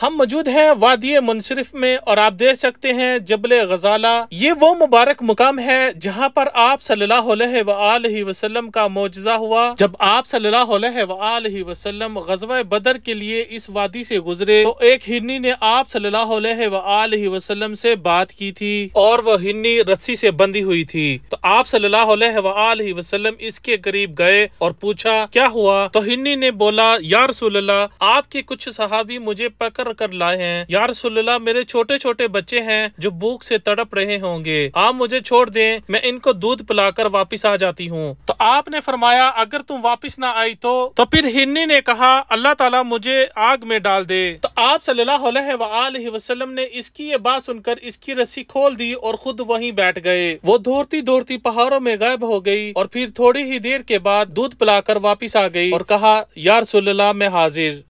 हम मौजूद हैं वादी मुनसरफ में और आप देख सकते हैं जबल गजाला ये वो मुबारक मुकाम है जहाँ पर आप सल्लाम का मुआजा हुआ जब आप सल्लाम गजवा बदर के लिए इस वादी से गुजरे तो एक हिन्नी ने आप सल्लाम से बात की थी और वह हिन्नी रस्सी से बंधी हुई थी तो आप सल्लाम इसके करीब गए और पूछा क्या हुआ तो हिन्नी ने बोला या रसूल आपके कुछ सहाबी मुझे पकड़ उतार कर लाए हैं यार सुल्ला मेरे छोटे छोटे बच्चे हैं जो भूख से तड़प रहे होंगे आप मुझे छोड़ दें मैं इनको दूध पिलाकर वापस आ जाती हूँ तो आपने फरमाया अगर तुम वापस ना आई तो तो फिर हिन्नी ने कहा अल्लाह ताला मुझे आग में डाल दे तो आप सल्लाम ने इसकी ये बात सुनकर इसकी रस्सी खोल दी और खुद वही बैठ गए वो दौड़ती दौड़ती पहाड़ों में गायब हो गयी और फिर थोड़ी ही देर के बाद दूध पिलाकर वापिस आ गई और कहा यार सुल्ला मैं हाजिर